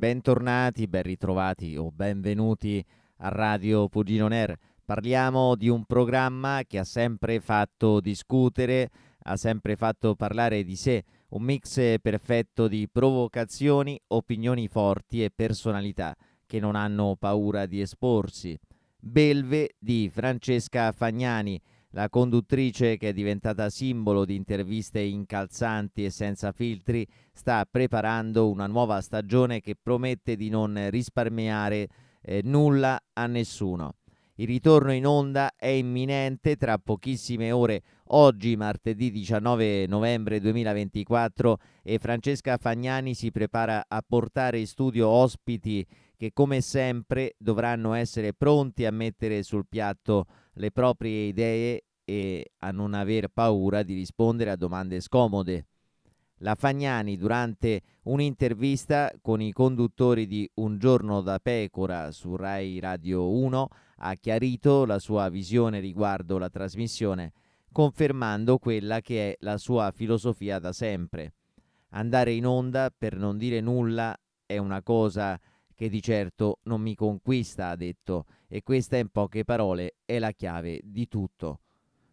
Bentornati, ben ritrovati o benvenuti a Radio Pugino Ner. Parliamo di un programma che ha sempre fatto discutere, ha sempre fatto parlare di sé, un mix perfetto di provocazioni, opinioni forti e personalità che non hanno paura di esporsi. Belve di Francesca Fagnani la conduttrice, che è diventata simbolo di interviste incalzanti e senza filtri, sta preparando una nuova stagione che promette di non risparmiare eh, nulla a nessuno. Il ritorno in onda è imminente tra pochissime ore, oggi martedì 19 novembre 2024 e Francesca Fagnani si prepara a portare in studio ospiti che come sempre dovranno essere pronti a mettere sul piatto le proprie idee e a non aver paura di rispondere a domande scomode. La Fagnani, durante un'intervista con i conduttori di Un giorno da pecora su Rai Radio 1, ha chiarito la sua visione riguardo la trasmissione, confermando quella che è la sua filosofia da sempre. Andare in onda per non dire nulla è una cosa che di certo non mi conquista, ha detto, e questa in poche parole è la chiave di tutto.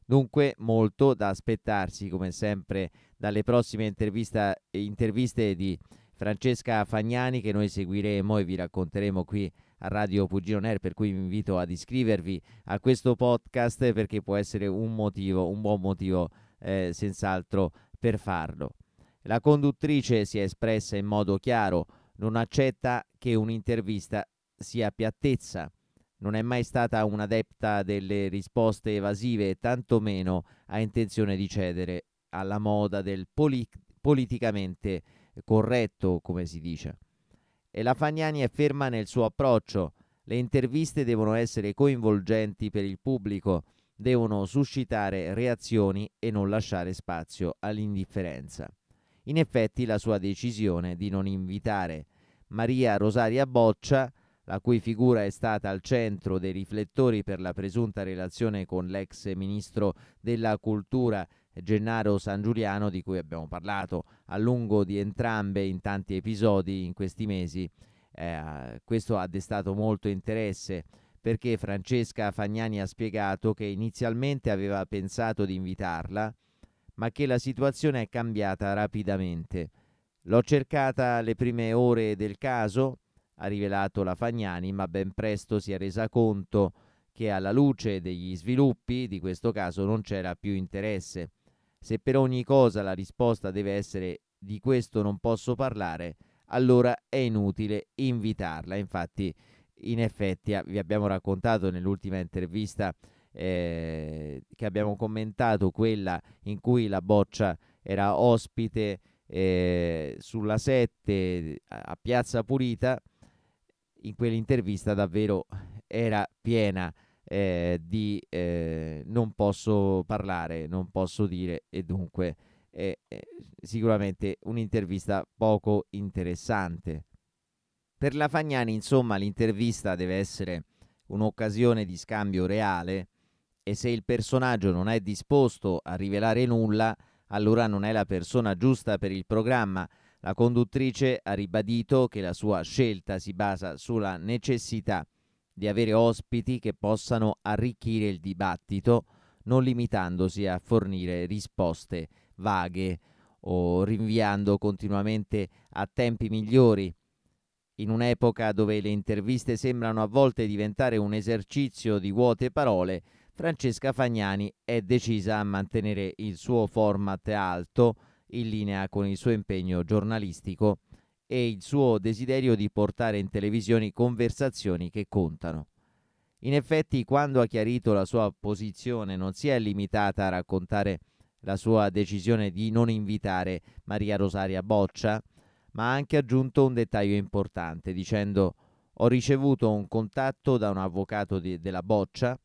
Dunque molto da aspettarsi come sempre dalle prossime interviste di Francesca Fagnani che noi seguiremo e vi racconteremo qui a Radio Pugino Nair, per cui vi invito ad iscrivervi a questo podcast perché può essere un motivo, un buon motivo eh, senz'altro per farlo. La conduttrice si è espressa in modo chiaro, non accetta che un'intervista sia piattezza non è mai stata un'adepta delle risposte evasive e tantomeno ha intenzione di cedere alla moda del poli- politicamente corretto, come si dice. E la Fagnani è ferma nel suo approccio. Le interviste devono essere coinvolgenti per il pubblico, devono suscitare reazioni e non lasciare spazio all'indifferenza. In effetti la sua decisione di non invitare Maria Rosaria Boccia la cui figura è stata al centro dei riflettori per la presunta relazione con l'ex ministro della cultura Gennaro San Giuliano, di cui abbiamo parlato a lungo di entrambe in tanti episodi in questi mesi. Eh, questo ha destato molto interesse perché Francesca Fagnani ha spiegato che inizialmente aveva pensato di invitarla, ma che la situazione è cambiata rapidamente. L'ho cercata le prime ore del caso, ha rivelato la Fagnani, ma ben presto si è resa conto che alla luce degli sviluppi di questo caso non c'era più interesse. Se per ogni cosa la risposta deve essere di questo non posso parlare, allora è inutile invitarla. Infatti, in effetti, vi abbiamo raccontato nell'ultima intervista eh, che abbiamo commentato, quella in cui la boccia era ospite eh, sulla 7 a Piazza Pulita, in quell'intervista davvero era piena eh, di eh, non posso parlare, non posso dire e dunque eh, sicuramente un'intervista poco interessante. Per la Fagnani insomma l'intervista deve essere un'occasione di scambio reale e se il personaggio non è disposto a rivelare nulla allora non è la persona giusta per il programma la conduttrice ha ribadito che la sua scelta si basa sulla necessità di avere ospiti che possano arricchire il dibattito, non limitandosi a fornire risposte vaghe o rinviando continuamente a tempi migliori. In un'epoca dove le interviste sembrano a volte diventare un esercizio di vuote parole, Francesca Fagnani è decisa a mantenere il suo format alto, in linea con il suo impegno giornalistico e il suo desiderio di portare in televisione conversazioni che contano. In effetti, quando ha chiarito la sua posizione, non si è limitata a raccontare la sua decisione di non invitare Maria Rosaria Boccia, ma ha anche aggiunto un dettaglio importante dicendo ho ricevuto un contatto da un avvocato di, della Boccia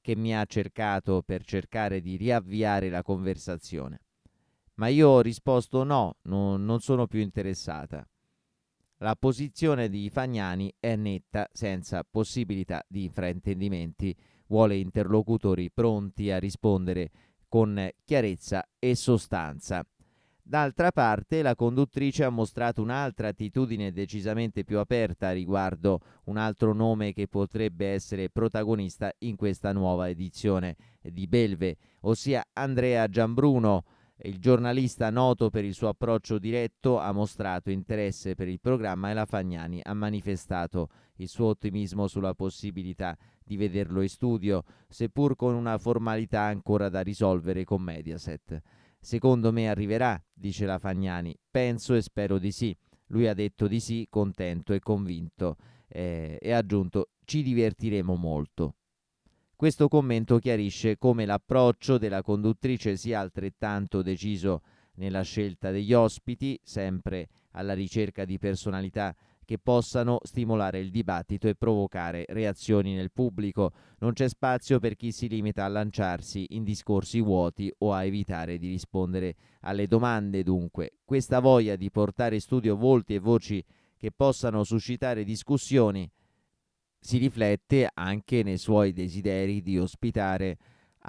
che mi ha cercato per cercare di riavviare la conversazione ma io ho risposto no, no, non sono più interessata. La posizione di Fagnani è netta, senza possibilità di fraintendimenti, vuole interlocutori pronti a rispondere con chiarezza e sostanza. D'altra parte, la conduttrice ha mostrato un'altra attitudine decisamente più aperta riguardo un altro nome che potrebbe essere protagonista in questa nuova edizione di Belve, ossia Andrea Giambruno, il giornalista noto per il suo approccio diretto ha mostrato interesse per il programma e la Fagnani ha manifestato il suo ottimismo sulla possibilità di vederlo in studio, seppur con una formalità ancora da risolvere con Mediaset. Secondo me arriverà, dice la Fagnani. Penso e spero di sì. Lui ha detto di sì, contento e convinto eh, e ha aggiunto ci divertiremo molto. Questo commento chiarisce come l'approccio della conduttrice sia altrettanto deciso nella scelta degli ospiti, sempre alla ricerca di personalità che possano stimolare il dibattito e provocare reazioni nel pubblico. Non c'è spazio per chi si limita a lanciarsi in discorsi vuoti o a evitare di rispondere alle domande. Dunque, questa voglia di portare in studio volti e voci che possano suscitare discussioni si riflette anche nei suoi desideri di ospitare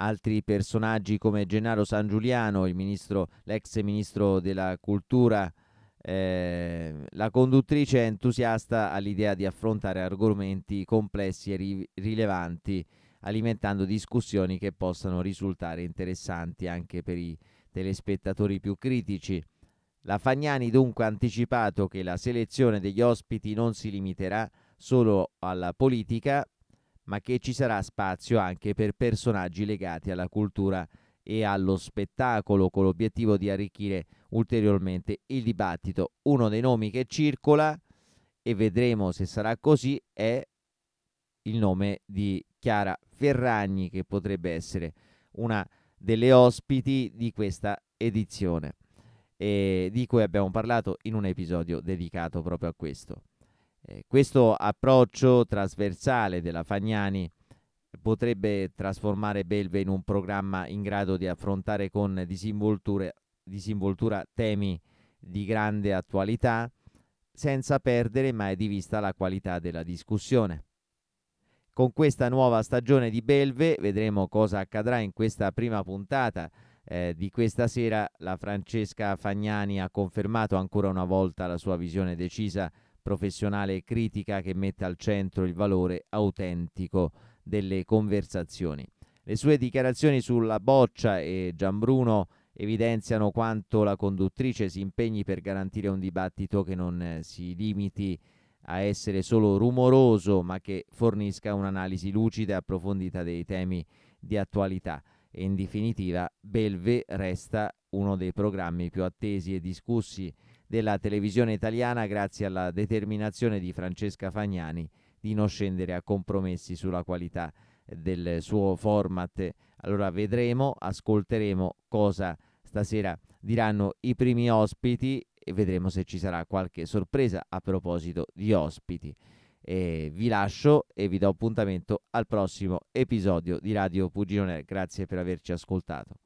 altri personaggi come Gennaro Sangiuliano, ministro, l'ex ministro della cultura, eh, la conduttrice è entusiasta all'idea di affrontare argomenti complessi e ri- rilevanti, alimentando discussioni che possano risultare interessanti anche per i telespettatori più critici. La Fagnani dunque ha anticipato che la selezione degli ospiti non si limiterà a solo alla politica, ma che ci sarà spazio anche per personaggi legati alla cultura e allo spettacolo con l'obiettivo di arricchire ulteriormente il dibattito. Uno dei nomi che circola, e vedremo se sarà così, è il nome di Chiara Ferragni, che potrebbe essere una delle ospiti di questa edizione, eh, di cui abbiamo parlato in un episodio dedicato proprio a questo. Eh, questo approccio trasversale della Fagnani potrebbe trasformare Belve in un programma in grado di affrontare con disinvoltura temi di grande attualità senza perdere mai di vista la qualità della discussione. Con questa nuova stagione di Belve vedremo cosa accadrà in questa prima puntata eh, di questa sera. La Francesca Fagnani ha confermato ancora una volta la sua visione decisa professionale e critica che mette al centro il valore autentico delle conversazioni. Le sue dichiarazioni sulla boccia e Gianbruno evidenziano quanto la conduttrice si impegni per garantire un dibattito che non eh, si limiti a essere solo rumoroso, ma che fornisca un'analisi lucida e approfondita dei temi di attualità. E in definitiva, Belve resta uno dei programmi più attesi e discussi della televisione italiana grazie alla determinazione di Francesca Fagnani di non scendere a compromessi sulla qualità del suo format. Allora vedremo, ascolteremo cosa stasera diranno i primi ospiti e vedremo se ci sarà qualche sorpresa a proposito di ospiti. E vi lascio e vi do appuntamento al prossimo episodio di Radio Pugione. Grazie per averci ascoltato.